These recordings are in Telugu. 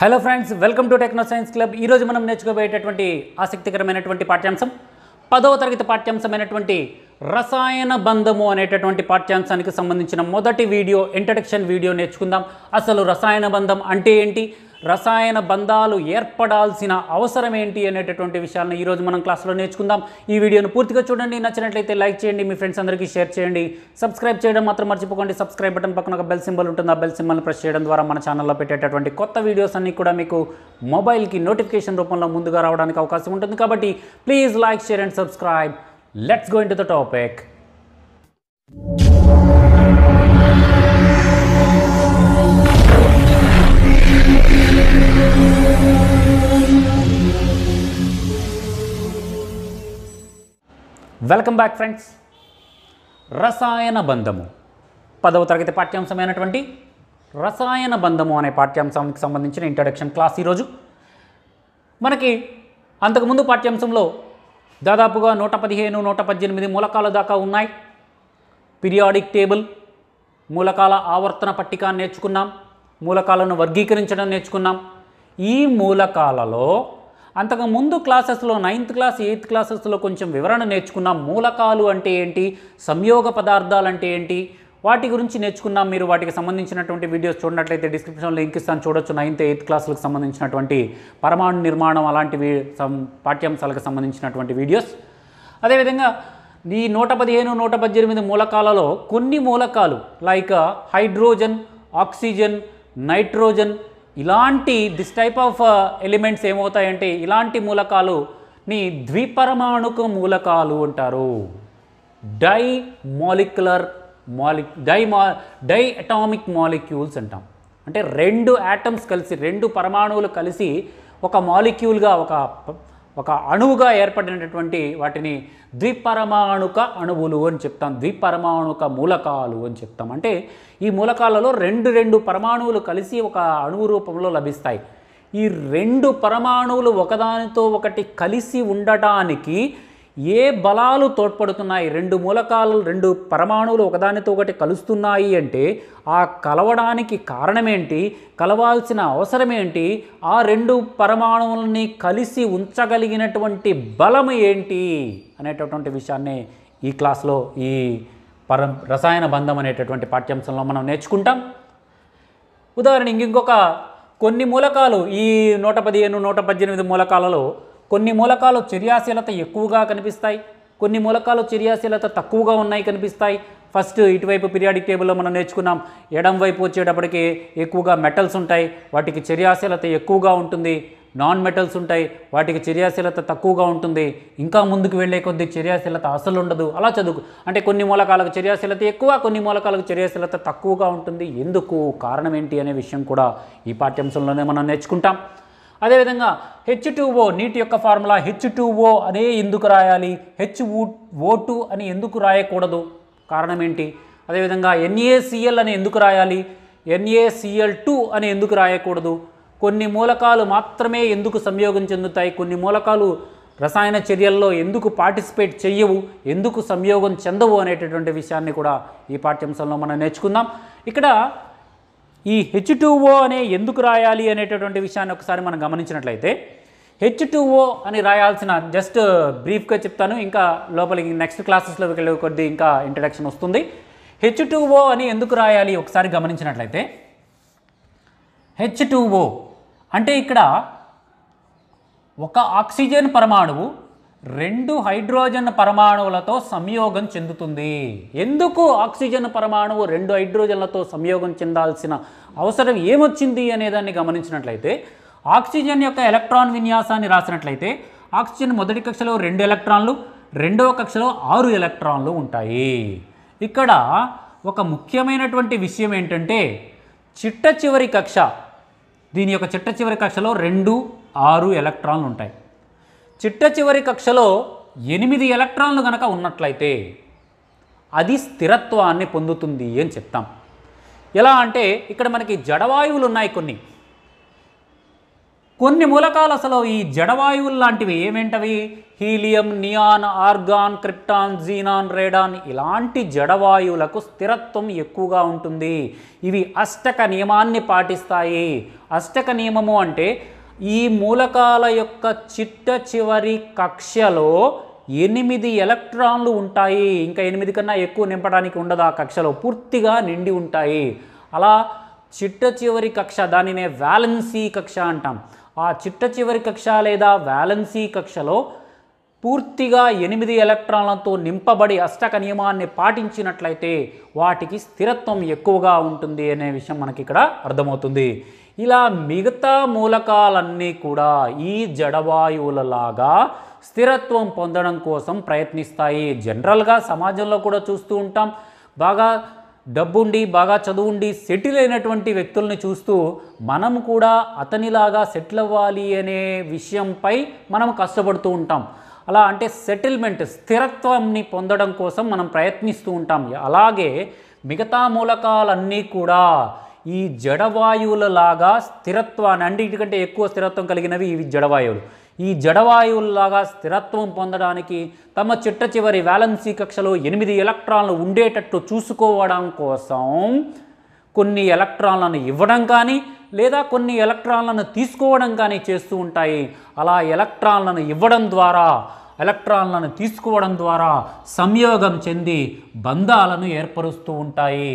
hello friends welcome to techno science club ఈరోజు మనం నేర్చుకోబోయేటటువంటి ఆసక్తికరమైనటువంటి పాఠ్యాంశం పదవ తరగతి పాఠ్యాంశమైనటువంటి రసాయన బంధము అనేటటువంటి పాఠ్యాంశానికి సంబంధించిన మొదటి వీడియో ఇంట్రడక్షన్ వీడియో నేర్చుకుందాం అసలు రసాయన బంధం అంటే ఏంటి రసాయన బంధాలు ఏర్పడాల్సిన అవసరం ఏంటి అనేటటువంటి విషయాలను ఈరోజు మనం క్లాస్లో నేర్చుకుందాం ఈ వీడియోను పూర్తిగా చూడండి నచ్చినట్లయితే లైక్ చేయండి మీ ఫ్రెండ్స్ అందరికీ షేర్ చేయండి సబ్స్క్రైబ్ చేయడం మాత్రం మర్చిపోకండి సబ్స్క్రైబ్ బటన్ పక్కన ఒక బెల్ సింబల్ ఉంటుంది ఆ బెల్ సింబల్ని ప్రెస్ చేయడం ద్వారా మన ఛానల్లో పెట్టేటటువంటి కొత్త వీడియోస్ అన్నీ కూడా మీకు మొబైల్కి నోటిఫికేషన్ రూపంలో ముందుగా రావడానికి అవకాశం ఉంటుంది కాబట్టి please like share and subscribe let's go into the topic welcome back friends రసాయన బంధము పదవ తరగతి పాఠ్యాంశమైనటువంటి రసాయన బంధము అనే పాఠ్యాంశానికి సంబంధించిన ఇంట్రడక్షన్ క్లాస్ ఈరోజు మనకి అంతకుముందు పాఠ్యాంశంలో దాదాపుగా నూట పదిహేను నూట పద్దెనిమిది మూలకాల దాకా ఉన్నాయి పిరియాడిక్ టేబుల్ మూలకాల ఆవర్తన పట్టిక నేర్చుకున్నాం మూలకాలను వర్గీకరించడం నేర్చుకున్నాం ఈ మూలకాలలో అంతకు ముందు క్లాసెస్లో నైన్త్ క్లాస్ ఎయిత్ క్లాసెస్లో కొంచెం వివరణ నేర్చుకున్నాం మూలకాలు అంటే ఏంటి సంయోగ పదార్థాలు అంటే ఏంటి వాటి గురించి నేర్చుకున్నాం మీరు వాటికి సంబంధించినటువంటి వీడియోస్ చూడనట్లయితే డిస్క్రిప్షన్లో లింక్ ఇస్తాను చూడొచ్చు నైన్త్ ఎయిత్ క్లాసులకు సంబంధించినటువంటి పరమాణు నిర్మాణం అలాంటివి పాఠ్యాంశాలకు సంబంధించినటువంటి వీడియోస్ అదేవిధంగా ఈ నూట పదిహేను నూట పద్దెనిమిది మూలకాలలో కొన్ని మూలకాలు లైక్ హైడ్రోజన్ ఆక్సిజన్ నైట్రోజన్ ఇలాంటి దిస్ టైప్ ఆఫ్ ఎలిమెంట్స్ ఏమవుతాయంటే ఇలాంటి మూలకాలు నీ ద్విపరమాణుక మూలకాలు అంటారు డై మాలిక్యులర్ మాలి డై మా డై అటామిక్ మాలిక్యూల్స్ అంటాం అంటే రెండు యాటమ్స్ కలిసి రెండు పరమాణువులు కలిసి ఒక మాలిక్యూల్గా ఒక ఒక అణువుగా ఏర్పడినటువంటి వాటిని ద్విపరమాణుక అణువులు అని చెప్తాం ద్విపరమాణుక మూలకాలు అని చెప్తాం అంటే ఈ మూలకాలలో రెండు రెండు పరమాణువులు కలిసి ఒక అణువు రూపంలో లభిస్తాయి ఈ రెండు పరమాణువులు ఒకదానితో ఒకటి కలిసి ఉండటానికి ఏ బలాలు తోడ్పడుతున్నాయి రెండు మూలకాలు రెండు పరమాణువులు ఒకదానితో ఒకటి కలుస్తున్నాయి అంటే ఆ కలవడానికి కారణమేంటి కలవాల్సిన అవసరమేంటి ఆ రెండు పరమాణువుల్ని కలిసి ఉంచగలిగినటువంటి బలం ఏంటి అనేటటువంటి విషయాన్ని ఈ క్లాస్లో ఈ పర రసాయన బంధం అనేటటువంటి పాఠ్యాంశంలో మనం నేర్చుకుంటాం ఉదాహరణకి ఇంకొక కొన్ని మూలకాలు ఈ నూట పదిహేను నూట పద్దెనిమిది మూలకాలలో కొన్ని మూలకాలు చర్యాశీలత ఎక్కువగా కనిపిస్తాయి కొన్ని మూలకాలు చర్యాశీలత తక్కువగా ఉన్నాయి కనిపిస్తాయి ఫస్ట్ ఇటువైపు పిరియాడిక్ టేబుల్లో మనం నేర్చుకున్నాం ఎడం వైపు వచ్చేటప్పటికి ఎక్కువగా మెటల్స్ ఉంటాయి వాటికి చర్యాశీలత ఎక్కువగా ఉంటుంది నాన్ మెటల్స్ ఉంటాయి వాటికి చర్యాశీలత తక్కువగా ఉంటుంది ఇంకా ముందుకు వెళ్ళే కొద్దీ చర్యాశీలత అసలు ఉండదు అలా చదువుకు అంటే కొన్ని మూలకాలకు చర్యాశీలత ఎక్కువ కొన్ని మూలకాలకు చర్యాశీలత తక్కువగా ఉంటుంది ఎందుకు కారణం ఏంటి అనే విషయం కూడా ఈ పాఠ్యాంశంలోనే మనం నేర్చుకుంటాం అదేవిధంగా హెచ్ టూఓ నీటి యొక్క ఫార్ములా హెచ్ టూఓ అనే ఎందుకు రాయాలి హెచ్ ఓ టూ అని ఎందుకు రాయకూడదు కారణం ఏంటి అదేవిధంగా ఎన్ఏసిఎల్ అని ఎందుకు రాయాలి ఎన్ఏసిఎల్ టూ అని ఎందుకు రాయకూడదు కొన్ని మూలకాలు మాత్రమే ఎందుకు సంయోగం చెందుతాయి కొన్ని మూలకాలు రసాయన చర్యల్లో ఎందుకు పార్టిసిపేట్ చెయ్యవు ఎందుకు సంయోగం చెందవు అనేటటువంటి విషయాన్ని కూడా ఈ పాఠ్యాంశంలో మనం నేర్చుకుందాం ఇక్కడ ఈ హెచ్ అనే ఎందుకు రాయాలి అనేటటువంటి విషయాన్ని ఒకసారి మనం గమనించినట్లయితే హెచ్ అని రాయాల్సిన జస్ట్ బ్రీఫ్గా చెప్తాను ఇంకా లోపలికి నెక్స్ట్ క్లాసెస్లో వెళ్ళే కొద్దీ ఇంకా ఇంట్రడక్షన్ వస్తుంది హెచ్ అని ఎందుకు రాయాలి ఒకసారి గమనించినట్లయితే హెచ్ అంటే ఇక్కడ ఒక ఆక్సిజన్ పరమాణువు రెండు హైడ్రోజన్ పరమాణువులతో సంయోగం చెందుతుంది ఎందుకు ఆక్సిజన్ పరమాణువు రెండు హైడ్రోజన్లతో సంయోగం చెందాల్సిన అవసరం ఏమొచ్చింది అనేదాన్ని గమనించినట్లయితే ఆక్సిజన్ యొక్క ఎలక్ట్రాన్ విన్యాసాన్ని రాసినట్లయితే ఆక్సిజన్ మొదటి కక్షలో రెండు ఎలక్ట్రాన్లు రెండవ కక్షలో ఆరు ఎలక్ట్రాన్లు ఉంటాయి ఇక్కడ ఒక ముఖ్యమైనటువంటి విషయం ఏంటంటే చిట్ట చివరి కక్ష దీని యొక్క చిట్ట చివరి కక్షలో రెండు ఆరు ఎలక్ట్రాన్లు ఉంటాయి చిట్ట చివరి కక్షలో ఎనిమిది ఎలక్ట్రాన్లు గనక ఉన్నట్లయితే అది స్థిరత్వాన్ని పొందుతుంది అని చెప్తాం ఎలా అంటే ఇక్కడ మనకి జడవాయువులు ఉన్నాయి కొన్ని కొన్ని మూలకాలు అసలు ఈ జడవాయువులు లాంటివి ఏమేంటవి helium neon argon krypton xenon radon ఇలాంటి జడవాయువులకు స్థిరత్వం ఎక్కువగా ఉంటుంది ఇవి అష్టక నియమాన్ని పాటిస్తాయి అష్టక నియమము అంటే ఈ మూలకాల యొక్క చిట్ట చివరి కక్షలో ఎనిమిది ఎలక్ట్రాన్లు ఉంటాయి ఇంకా ఎనిమిది కన్నా ఎక్కువ నింపడానికి ఉండదు ఆ కక్షలో పూర్తిగా నిండి ఉంటాయి అలా చిట్ట చివరి కక్ష దానినే వ్యాలెన్సీ కక్ష అంటాం ఆ చిట్ట చివరి కక్ష లేదా వ్యాలెన్సీ కక్షలో పూర్తిగా ఎనిమిది ఎలక్ట్రాన్లతో నింపబడి అష్టక నియమాన్ని పాటించినట్లయితే వాటికి స్థిరత్వం ఎక్కువగా ఉంటుంది అనే విషయం మనకి ఇక్కడ అర్థమవుతుంది ఇలా మిగతా మూలకాలన్నీ కూడా ఈ జడవాయువులలాగా స్థిరత్వం పొందడం కోసం ప్రయత్నిస్తాయి జనరల్గా సమాజంలో కూడా చూస్తూ ఉంటాం బాగా డబ్బుండి బాగా చదువుండి సెటిల్ అయినటువంటి వ్యక్తుల్ని చూస్తూ మనం కూడా అతనిలాగా సెటిల్ అవ్వాలి అనే విషయంపై మనం కష్టపడుతూ ఉంటాం అలా అంటే సెటిల్మెంట్ స్థిరత్వాన్ని పొందడం కోసం మనం ప్రయత్నిస్తూ ఉంటాం అలాగే మిగతా మూలకాలన్నీ కూడా ఈ జడవాయువులలాగా స్థిరత్వాన్ని అన్నిటికంటే ఎక్కువ స్థిరత్వం కలిగినవి ఇవి జడవాయువులు ఈ జడవాయువులలాగా స్థిరత్వం పొందడానికి తమ చిట్ట చివరి వ్యాలెన్సీ కక్షలో ఎనిమిది ఎలక్ట్రాన్లు ఉండేటట్టు చూసుకోవడం కోసం కొన్ని ఎలక్ట్రాన్లను ఇవ్వడం కానీ లేదా కొన్ని ఎలక్ట్రాన్లను తీసుకోవడం కానీ చేస్తూ ఉంటాయి అలా ఎలక్ట్రాన్లను ఇవ్వడం ద్వారా ఎలక్ట్రాన్లను తీసుకోవడం ద్వారా సంయోగం చెంది బంధాలను ఏర్పరుస్తూ ఉంటాయి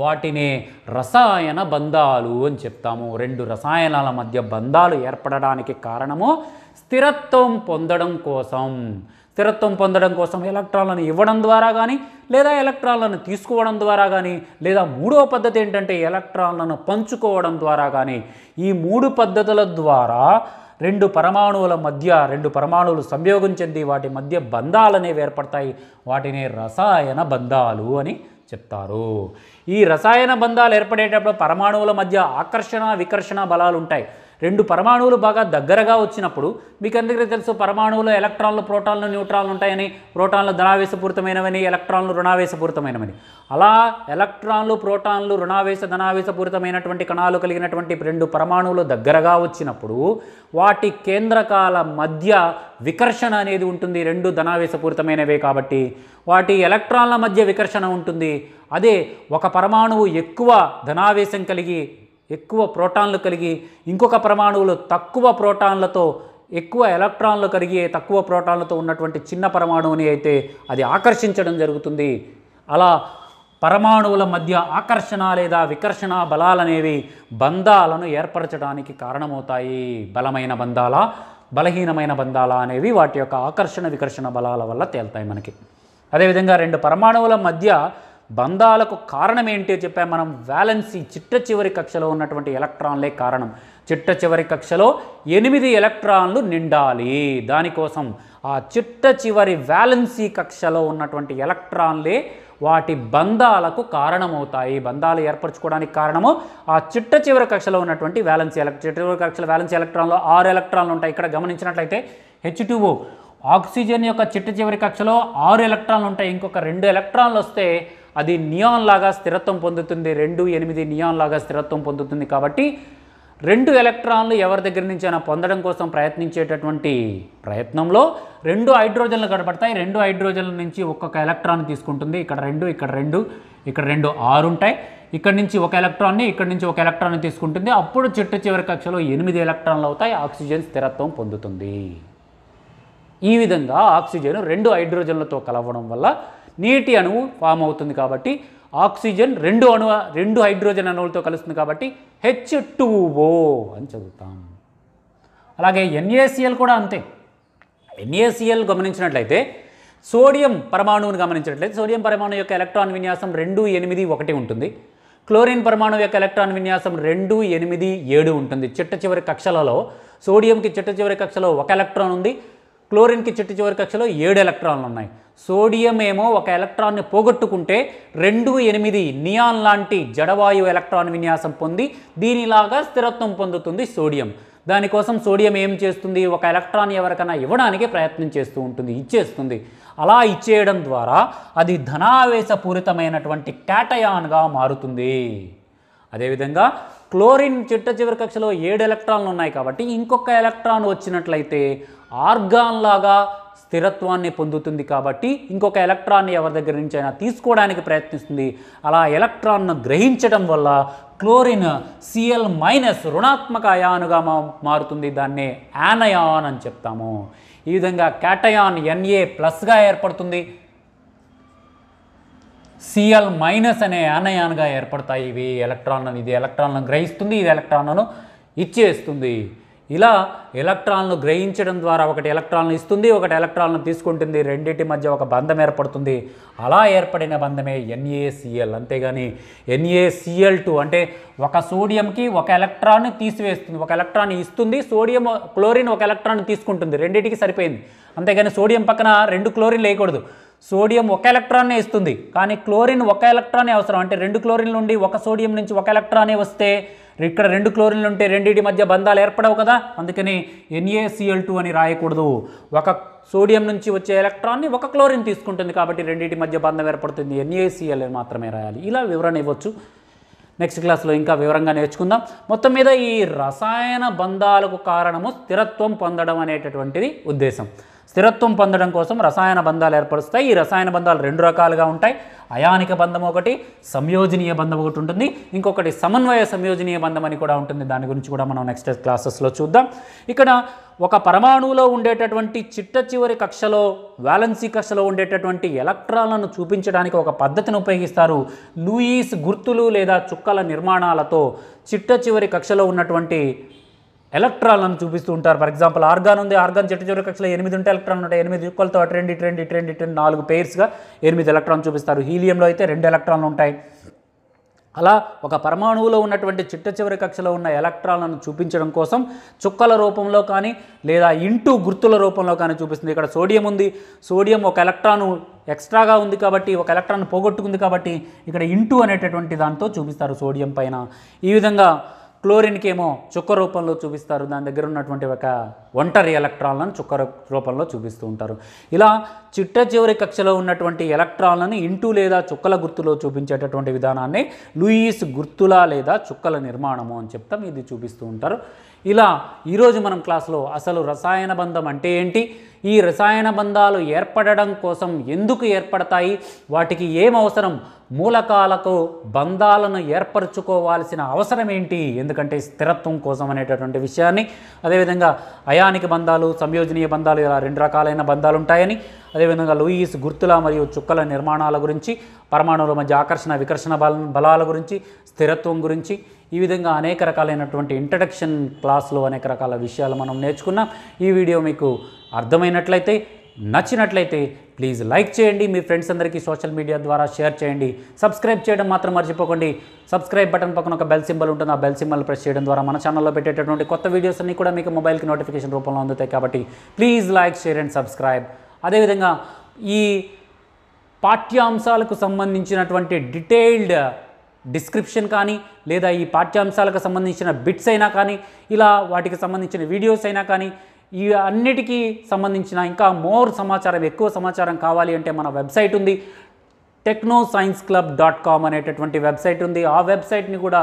వాటినే రసాయన బంధాలు అని చెప్తాము రెండు రసాయనాల మధ్య బంధాలు ఏర్పడడానికి కారణము స్థిరత్వం పొందడం కోసం స్థిరత్వం పొందడం కోసం ఎలక్ట్రాన్లను ఇవ్వడం ద్వారా కానీ లేదా ఎలక్ట్రాన్లను తీసుకోవడం ద్వారా కానీ లేదా మూడో పద్ధతి ఏంటంటే ఎలక్ట్రాన్లను పంచుకోవడం ద్వారా కానీ ఈ మూడు పద్ధతుల ద్వారా రెండు పరమాణువుల మధ్య రెండు పరమాణువులు సంయోగం చెంది వాటి మధ్య బంధాలు అనేవి ఏర్పడతాయి వాటిని రసాయన బంధాలు అని చెప్తారు ఈ రసాయన బంధాలు ఏర్పడేటప్పుడు పరమాణువుల మధ్య ఆకర్షణ వికర్షణ బలాలు ఉంటాయి రెండు పరమాణువులు బాగా దగ్గరగా వచ్చినప్పుడు మీకు అందరికీ తెలుసు పరమాణువులు ఎలక్ట్రాన్లు ప్రోటాన్లు న్యూట్రాన్లు ఉంటాయని ప్రోటాన్లు ధనావేశపూరితమైనవని ఎలక్ట్రాన్లు రుణావేశపూరితమైనవని అలా ఎలక్ట్రాన్లు ప్రోటాన్లు రుణావేశ ధనావేశపూరితమైనటువంటి కణాలు కలిగినటువంటి రెండు పరమాణువులు దగ్గరగా వచ్చినప్పుడు వాటి కేంద్రకాల మధ్య వికర్షణ అనేది ఉంటుంది రెండు ధనావేశపూరితమైనవే కాబట్టి వాటి ఎలక్ట్రాన్ల మధ్య వికర్షణ ఉంటుంది అదే ఒక పరమాణువు ఎక్కువ ధనావేశం కలిగి ఎక్కువ ప్రోటాన్లు కలిగి ఇంకొక పరమాణువులు తక్కువ ప్రోటాన్లతో ఎక్కువ ఎలక్ట్రాన్లు కలిగి తక్కువ ప్రోటాన్లతో ఉన్నటువంటి చిన్న పరమాణువుని అయితే అది ఆకర్షించడం జరుగుతుంది అలా పరమాణువుల మధ్య ఆకర్షణ లేదా వికర్షణ బలాలనేవి బంధాలను ఏర్పరచడానికి కారణమవుతాయి బలమైన బంధాల బలహీనమైన బంధాల అనేవి వాటి యొక్క ఆకర్షణ వికర్షణ బలాల వల్ల తేలుతాయి మనకి అదేవిధంగా రెండు పరమాణువుల మధ్య బంధాలకు కారణం ఏంటి చెప్పాం మనం వ్యాలెన్సీ చిట్ట చివరి కక్షలో ఉన్నటువంటి ఎలక్ట్రాన్లే కారణం చిట్ట చివరి కక్షలో ఎనిమిది ఎలక్ట్రాన్లు నిండాలి దానికోసం ఆ చిట్ట చివరి వ్యాలెన్సీ కక్షలో ఉన్నటువంటి ఎలక్ట్రాన్లే వాటి బంధాలకు కారణమవుతాయి బంధాలు ఏర్పరచుకోవడానికి కారణము ఆ చిట్ట చివరి కక్షలో ఉన్నటువంటి వ్యాలెన్సీ ఎలక్ట్ చిట్ట చివరి కక్షలో వ్యాలెన్సీ ఎలక్ట్రాన్లో ఆరు ఎలక్ట్రాన్లు ఉంటాయి ఇక్కడ గమనించినట్లయితే హెచ్ ఆక్సిజన్ యొక్క చిట్ట చివరి కక్షలో ఆరు ఎలక్ట్రాన్లు ఉంటాయి ఇంకొక రెండు ఎలక్ట్రాన్లు వస్తే అది నియాన్ లాగా స్థిరత్వం పొందుతుంది రెండు ఎనిమిది నియాన్ లాగా స్థిరత్వం పొందుతుంది కాబట్టి రెండు ఎలక్ట్రాన్లు ఎవరి దగ్గర నుంచైనా పొందడం కోసం ప్రయత్నించేటటువంటి ప్రయత్నంలో రెండు హైడ్రోజన్లు కనపడతాయి రెండు హైడ్రోజన్ల నుంచి ఒక్కొక్క ఎలక్ట్రాన్ తీసుకుంటుంది ఇక్కడ రెండు ఇక్కడ రెండు ఇక్కడ రెండు ఆరు ఉంటాయి ఇక్కడ నుంచి ఒక ఎలక్ట్రాన్ని ఇక్కడ నుంచి ఒక ఎలక్ట్రాన్ని తీసుకుంటుంది అప్పుడు చెట్టు చివరి కక్షలో ఎనిమిది ఎలక్ట్రాన్లు అవుతాయి ఆక్సిజన్ స్థిరత్వం పొందుతుంది ఈ విధంగా ఆక్సిజన్ రెండు హైడ్రోజన్లతో కలవడం వల్ల నీటి అణువు ఫామ్ అవుతుంది కాబట్టి ఆక్సిజన్ రెండు అణు రెండు హైడ్రోజన్ అణువులతో కలుస్తుంది కాబట్టి హెచ్ టూఓ అని చదువుతాం అలాగే ఎన్ఏసిఎల్ కూడా అంతే ఎన్ఏసిఎల్ గమనించినట్లయితే సోడియం పరమాణువుని గమనించినట్లయితే సోడియం పరమాణువు యొక్క ఎలక్ట్రాన్ విన్యాసం రెండు ఎనిమిది ఒకటి ఉంటుంది క్లోరిన్ పరమాణు యొక్క ఎలక్ట్రాన్ విన్యాసం రెండు ఎనిమిది ఏడు ఉంటుంది చిట్ట చివరి కక్షలలో సోడియంకి చిట్ట చివరి కక్షలో ఒక ఎలక్ట్రాన్ ఉంది క్లోరిన్కి చిట్టు చివరి కక్షలో ఏడు ఎలక్ట్రాన్లు ఉన్నాయి సోడియం ఏమో ఒక ఎలక్ట్రాన్ని పోగొట్టుకుంటే రెండు ఎనిమిది నియాన్ లాంటి జడవాయు ఎలక్ట్రాన్ విన్యాసం పొంది దీనిలాగా స్థిరత్వం పొందుతుంది సోడియం దానికోసం సోడియం ఏం చేస్తుంది ఒక ఎలక్ట్రాన్ ఎవరికైనా ఇవ్వడానికి ప్రయత్నం చేస్తూ ఉంటుంది ఇచ్చేస్తుంది అలా ఇచ్చేయడం ద్వారా అది ధనావేశపూరితమైనటువంటి కేటయాన్గా మారుతుంది అదేవిధంగా క్లోరిన్ చిట్ట చివరి కక్షలో ఏడు ఎలక్ట్రాన్లు ఉన్నాయి కాబట్టి ఇంకొక ఎలక్ట్రాన్ వచ్చినట్లయితే ఆర్గాన్ లాగా స్థిరత్వాన్ని పొందుతుంది కాబట్టి ఇంకొక ఎలక్ట్రాన్ని ఎవరి దగ్గర నుంచి అయినా తీసుకోవడానికి ప్రయత్నిస్తుంది అలా ఎలక్ట్రాన్ను గ్రహించడం వల్ల క్లోరిన్ సిఎల్ మైనస్ రుణాత్మక అయానుగా మారుతుంది దాన్ని యానయాన్ అని చెప్తాము ఈ విధంగా క్యాటయాన్ ఎన్ఏ ప్లస్గా ఏర్పడుతుంది సిఎల్ మైనస్ అనే యానయాన్గా ఏర్పడతాయి ఇవి ఎలక్ట్రాన్లను ఇది ఎలక్ట్రాన్లను గ్రహిస్తుంది ఇది ఎలక్ట్రాన్లను ఇచ్చేస్తుంది ఇలా ఎలక్ట్రాన్లు గ్రహించడం ద్వారా ఒకటి ఎలక్ట్రాన్లు ఇస్తుంది ఒకటి ఎలక్ట్రాన్లు తీసుకుంటుంది రెండింటి మధ్య ఒక బంధం ఏర్పడుతుంది అలా ఏర్పడిన బంధమే ఎన్ఏసిఎల్ అంతేగాని ఎన్ఏసిఎల్ టూ అంటే ఒక సోడియంకి ఒక ఎలక్ట్రాన్ తీసివేస్తుంది ఒక ఎలక్ట్రాన్ ఇస్తుంది సోడియం క్లోరిన్ ఒక ఎలక్ట్రాన్ తీసుకుంటుంది రెండింటికి సరిపోయింది అంతేగాని సోడియం పక్కన రెండు క్లోరిన్ లేకూడదు సోడియం ఒక ఎలక్ట్రాన్నే ఇస్తుంది కానీ క్లోరిన్ ఒక ఎలక్ట్రానే అవసరం అంటే రెండు క్లోరిన్లు ఉండి ఒక సోడియం నుంచి ఒక ఎలక్ట్రానే వస్తే ఇక్కడ రెండు క్లోరిన్లు ఉంటే రెండింటి మధ్య బంధాలు ఏర్పడవు కదా అందుకని ఎన్ఏసిఎల్ టూ అని రాయకూడదు ఒక సోడియం నుంచి వచ్చే ఎలక్ట్రాన్ని ఒక క్లోరిన్ తీసుకుంటుంది కాబట్టి రెండింటి మధ్య బంధం ఏర్పడుతుంది ఎన్ఏసిఎల్ మాత్రమే రాయాలి ఇలా వివరణ ఇవ్వచ్చు నెక్స్ట్ క్లాస్లో ఇంకా వివరంగా నేర్చుకుందాం మొత్తం మీద ఈ రసాయన బంధాలకు కారణము స్థిరత్వం పొందడం అనేటటువంటిది ఉద్దేశం స్థిరత్వం పొందడం కోసం రసాయన బంధాలు ఏర్పరుస్తాయి ఈ రసాయన బంధాలు రెండు రకాలుగా ఉంటాయి అయానిక బంధం ఒకటి సంయోజనీయ బంధం ఒకటి ఉంటుంది ఇంకొకటి సమన్వయ సంయోజనీయ బంధం అని కూడా ఉంటుంది దాని గురించి కూడా మనం నెక్స్ట్ క్లాసెస్లో చూద్దాం ఇక్కడ ఒక పరమాణువులో ఉండేటటువంటి చిట్ట చివరి కక్షలో వ్యాలెన్సీ కక్షలో ఉండేటటువంటి ఎలక్ట్రాన్లను చూపించడానికి ఒక పద్ధతిని ఉపయోగిస్తారు లూయిస్ గుర్తులు లేదా చుక్కల నిర్మాణాలతో చిట్ట చివరి కక్షలో ఉన్నటువంటి ఎలక్ట్రాన్లను చూపిస్తూ ఉంటారు ఫర్ ఎగ్జాంపుల్ ఆర్గాన్ ఉంది ఆర్గాన్ చెట్టు చివరి కక్షలో ఎనిమిది ఉంటే ఎలక్ట్రాన్ ఉంటాయి ఎనిమిది ఈక్వల్తో రెండు ఇటు రెండు ట్రెండ్ నాలుగు పెయిర్స్గా ఎనిమిది ఎలక్ట్రాన్ చూపిస్తారు హీలియంలో అయితే రెండు ఎలక్ట్రాన్లు ఉంటాయి అలా ఒక పరమాణువులో ఉన్నటువంటి చిట్ట చివరి కక్షలో ఉన్న ఎలక్ట్రాన్లను చూపించడం కోసం చుక్కల రూపంలో కానీ లేదా ఇంటూ గుర్తుల రూపంలో కానీ చూపిస్తుంది ఇక్కడ సోడియం ఉంది సోడియం ఒక ఎలక్ట్రాన్ ఎక్స్ట్రాగా ఉంది కాబట్టి ఒక ఎలక్ట్రాన్ పోగొట్టుకుంది కాబట్టి ఇక్కడ ఇంటూ అనేటటువంటి దాంతో చూపిస్తారు సోడియం పైన ఈ విధంగా క్లోరిన్కి ఏమో చుక్క రూపంలో చూపిస్తారు దాని దగ్గర ఉన్నటువంటి ఒక ఒంటరి ఎలక్ట్రాన్లను చుక్క రూపంలో చూపిస్తూ ఉంటారు ఇలా చిట్ట చివరి కక్షలో ఉన్నటువంటి ఎలక్ట్రాన్లను ఇంటూ లేదా చుక్కల గుర్తులో చూపించేటటువంటి విధానాన్ని లూయిస్ గుర్తుల లేదా చుక్కల నిర్మాణము అని చెప్తాం ఇది చూపిస్తూ ఉంటారు ఇలా ఈరోజు మనం క్లాస్లో అసలు రసాయన బంధం అంటే ఏంటి ఈ రసాయన బంధాలు ఏర్పడడం కోసం ఎందుకు ఏర్పడతాయి వాటికి ఏం అవసరం మూలకాలకు బంధాలను ఏర్పరచుకోవాల్సిన అవసరం ఏంటి ఎందుకంటే స్థిరత్వం కోసం అనేటటువంటి విషయాన్ని అదేవిధంగా అయానిక బంధాలు సంయోజనీయ బంధాలు ఇలా రెండు రకాలైన బంధాలు ఉంటాయని అదేవిధంగా లూయిస్ గుర్తుల మరియు చుక్కల నిర్మాణాల గురించి పరమాణువుల మధ్య ఆకర్షణ వికర్షణ బల బలాల గురించి స్థిరత్వం గురించి ఈ విధంగా అనేక రకాలైనటువంటి ఇంట్రడక్షన్ క్లాస్లో అనేక రకాల విషయాలు మనం నేర్చుకున్నాం ఈ వీడియో మీకు అర్థమైనట్లయితే నచ్చినట్లయితే ప్లీజ్ లైక్ చేయండి మీ ఫ్రెండ్స్ అందరికీ సోషల్ మీడియా ద్వారా షేర్ చేయండి సబ్స్క్రైబ్ చేయడం మాత్రం మర్చిపోకండి సబ్స్క్రైబ్ బటన్ పక్కన ఒక బెల్ సింబల్ ఉంటుంది ఆ బెల్ సింబల్ ప్రెస్ చేయడం ద్వారా మన ఛానల్లో పెట్టేటటువంటి కొత్త వీడియోస్ అన్ని కూడా మీకు మొబైల్కి నోటిఫికేషన్ రూపంలో అందుతాయి కాబట్టి please like share and subscribe అదేవిధంగా ఈ పాఠ్యాంశాలకు సంబంధించినటువంటి డీటెయిల్డ్ డిస్క్రిప్షన్ కానీ లేదా ఈ పాఠ్యాంశాలకు సంబంధించిన బిట్స్ అయినా కానీ ఇలా వాటికి సంబంధించిన వీడియోస్ అయినా కానీ ఈ అన్నిటికీ సంబంధించిన ఇంకా మోర్ సమాచారం ఎక్కువ సమాచారం కావాలి అంటే మన వెబ్సైట్ ఉంది techno science club dot com అనేటటువంటి వెబ్సైట్ ఉంది ఆ వెబ్సైట్ని కూడా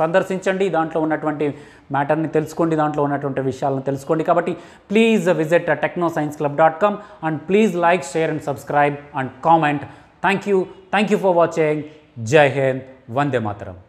సందర్శించండి దాంట్లో ఉన్నటువంటి మ్యాటర్ని తెలుసుకోండి దాంట్లో ఉన్నటువంటి విషయాలను తెలుసుకోండి కాబట్టి please visit techno science club dot com and please like share and subscribe and comment thank you thank you for watching జై హింద్ వందే మాతరం